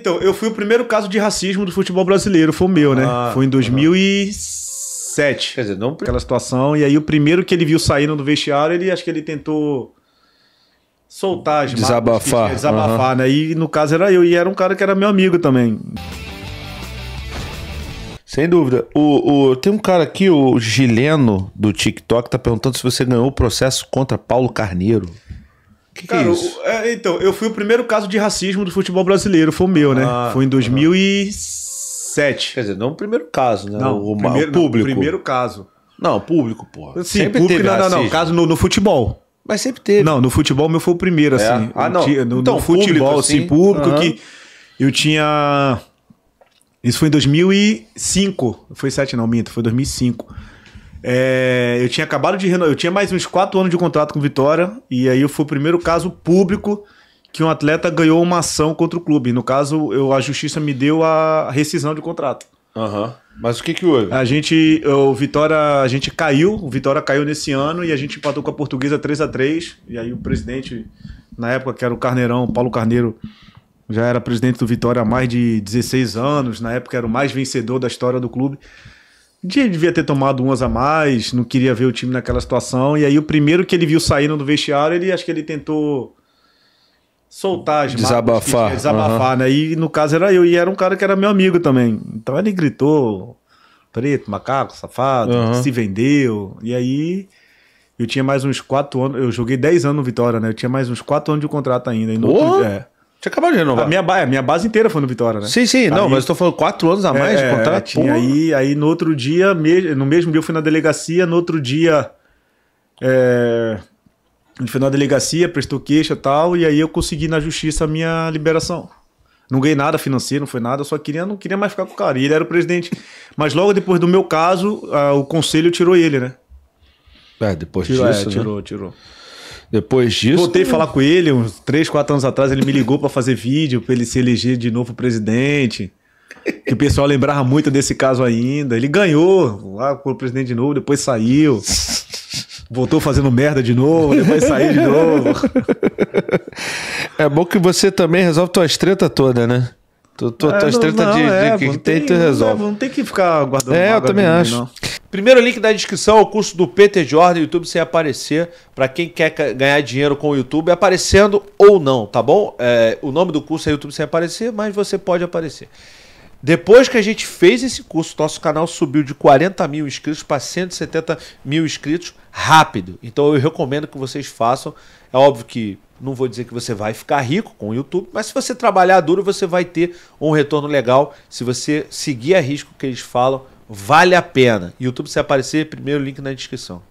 Então, eu fui o primeiro caso de racismo do futebol brasileiro, foi o meu, né? Ah, foi em 2007. Quer dizer, não... Aquela situação, e aí o primeiro que ele viu saindo do vestiário, ele acho que ele tentou soltar as Desabafar. Marcas, desabafar, uhum. né? E no caso era eu, e era um cara que era meu amigo também. Sem dúvida. O, o, tem um cara aqui, o Gileno do TikTok, tá perguntando se você ganhou o processo contra Paulo Carneiro. Que é Cara, é isso? É, então, eu fui o primeiro caso de racismo do futebol brasileiro, foi o meu, né? Ah, foi em 2007. Ah. Quer dizer, não o primeiro caso, né? Não, o, primeiro, o público. Não, primeiro caso. Não, público, porra. Sim, sempre público, não, racismo. não, não. Caso no, no, futebol. Mas sempre teve. Não, no futebol meu foi o primeiro, é? assim. Ah, não. Tinha, no, então, no futebol, público, assim, assim, público, uhum. que eu tinha. Isso foi em 2005. Foi 7, não, minto, foi 2005. É, eu tinha acabado de renovar, eu tinha mais uns 4 anos de contrato com Vitória, e aí foi o primeiro caso público que um atleta ganhou uma ação contra o clube. No caso, eu, a justiça me deu a rescisão de contrato. Uhum. Mas o que que houve? A gente, o Vitória, a gente caiu, o Vitória caiu nesse ano e a gente empatou com a Portuguesa 3 a 3 E aí o presidente, na época que era o Carneirão, Paulo Carneiro, já era presidente do Vitória há mais de 16 anos, na época era o mais vencedor da história do clube devia ter tomado umas a mais, não queria ver o time naquela situação. E aí o primeiro que ele viu saindo do vestiário, ele acho que ele tentou soltar as desabafar, marcas, desabafar, uhum. né? E no caso era eu e era um cara que era meu amigo também. Então ele gritou preto, macaco, safado, uhum. se vendeu. E aí eu tinha mais uns quatro anos, eu joguei 10 anos no Vitória, né? Eu tinha mais uns quatro anos de contrato ainda. E no outro, é, você acabou de renovar. A minha, ba minha base inteira foi no Vitória, né? Sim, sim. Aí, não, mas eu tô falando quatro anos a mais é, de é, contrato. e aí, aí no outro dia, no mesmo dia eu fui na delegacia, no outro dia. É, ele foi na delegacia, prestou queixa e tal, e aí eu consegui na justiça a minha liberação. Não ganhei nada financeiro, não foi nada, só queria, não queria mais ficar com o cara. E ele era o presidente. Mas logo depois do meu caso, a, o conselho tirou ele, né? É, depois tirou, é, disso, é, né? tirou, tirou. Depois disso. Voltei a falar com ele uns 3, 4 anos atrás. Ele me ligou para fazer vídeo, para ele se eleger de novo presidente. Que o pessoal lembrava muito desse caso ainda. Ele ganhou lá com o presidente de novo, depois saiu. Voltou fazendo merda de novo, depois saiu de novo. É bom que você também resolve tuas treta toda, né? Tu, tua é, tuas não, tretas não, de, de é, que tem, tu é, resolve. Não, não tem que ficar guardando. É, eu também acho. Primeiro link da descrição é o curso do Peter Jordan, YouTube sem aparecer, para quem quer ganhar dinheiro com o YouTube, aparecendo ou não, tá bom? É, o nome do curso é YouTube sem aparecer, mas você pode aparecer. Depois que a gente fez esse curso, nosso canal subiu de 40 mil inscritos para 170 mil inscritos rápido. Então eu recomendo que vocês façam. É óbvio que não vou dizer que você vai ficar rico com o YouTube, mas se você trabalhar duro, você vai ter um retorno legal se você seguir a risco que eles falam Vale a pena. YouTube, se aparecer, primeiro link na descrição.